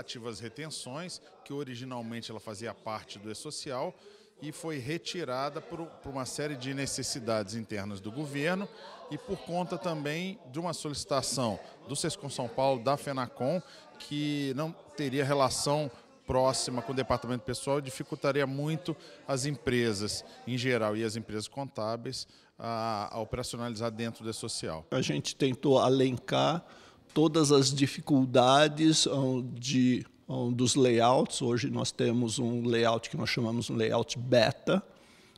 ativas retenções, que originalmente ela fazia parte do E-Social e foi retirada por, por uma série de necessidades internas do governo e por conta também de uma solicitação do SESCOM São Paulo, da FENACOM, que não teria relação próxima com o departamento pessoal dificultaria muito as empresas em geral e as empresas contábeis a, a operacionalizar dentro do social. A gente tentou alencar todas as dificuldades hum, de, hum, dos layouts. Hoje nós temos um layout que nós chamamos um layout beta,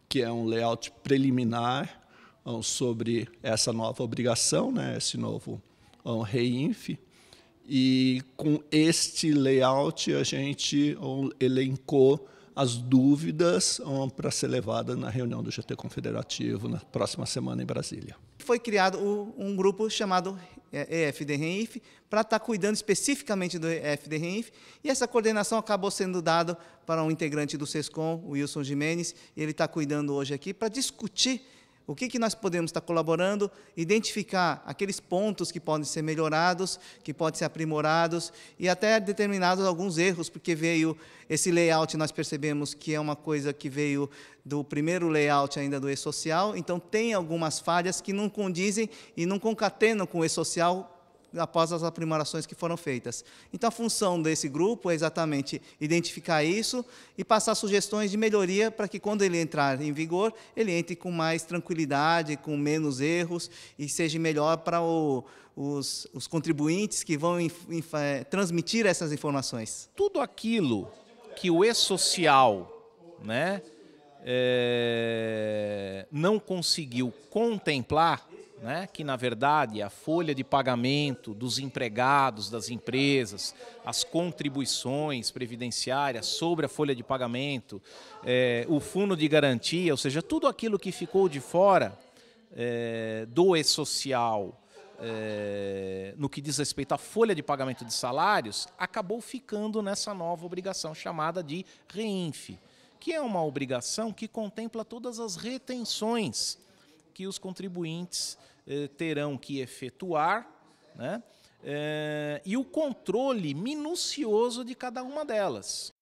que é um layout preliminar hum, sobre essa nova obrigação, né, esse novo reinf. E com este layout a gente elencou as dúvidas para ser levada na reunião do GT Confederativo na próxima semana em Brasília. Foi criado um grupo chamado é, EFD para estar tá cuidando especificamente do EFD e essa coordenação acabou sendo dada para um integrante do SESCOM, o Wilson Jimenez, e ele está cuidando hoje aqui para discutir o que, que nós podemos estar colaborando? Identificar aqueles pontos que podem ser melhorados, que podem ser aprimorados e até determinados alguns erros, porque veio esse layout, nós percebemos que é uma coisa que veio do primeiro layout ainda do e-social, então tem algumas falhas que não condizem e não concatenam com o e-social após as aprimorações que foram feitas. Então, a função desse grupo é exatamente identificar isso e passar sugestões de melhoria para que, quando ele entrar em vigor, ele entre com mais tranquilidade, com menos erros e seja melhor para o, os, os, contribuintes que vão inf, inf, é, transmitir essas informações. Tudo aquilo que o e-social né, é, não conseguiu contemplar né? que na verdade a folha de pagamento dos empregados das empresas, as contribuições previdenciárias sobre a folha de pagamento, é, o fundo de garantia, ou seja, tudo aquilo que ficou de fora é, do e-social é, no que diz respeito à folha de pagamento de salários, acabou ficando nessa nova obrigação chamada de REINF, que é uma obrigação que contempla todas as retenções que os contribuintes eh, terão que efetuar, né? Eh, e o controle minucioso de cada uma delas.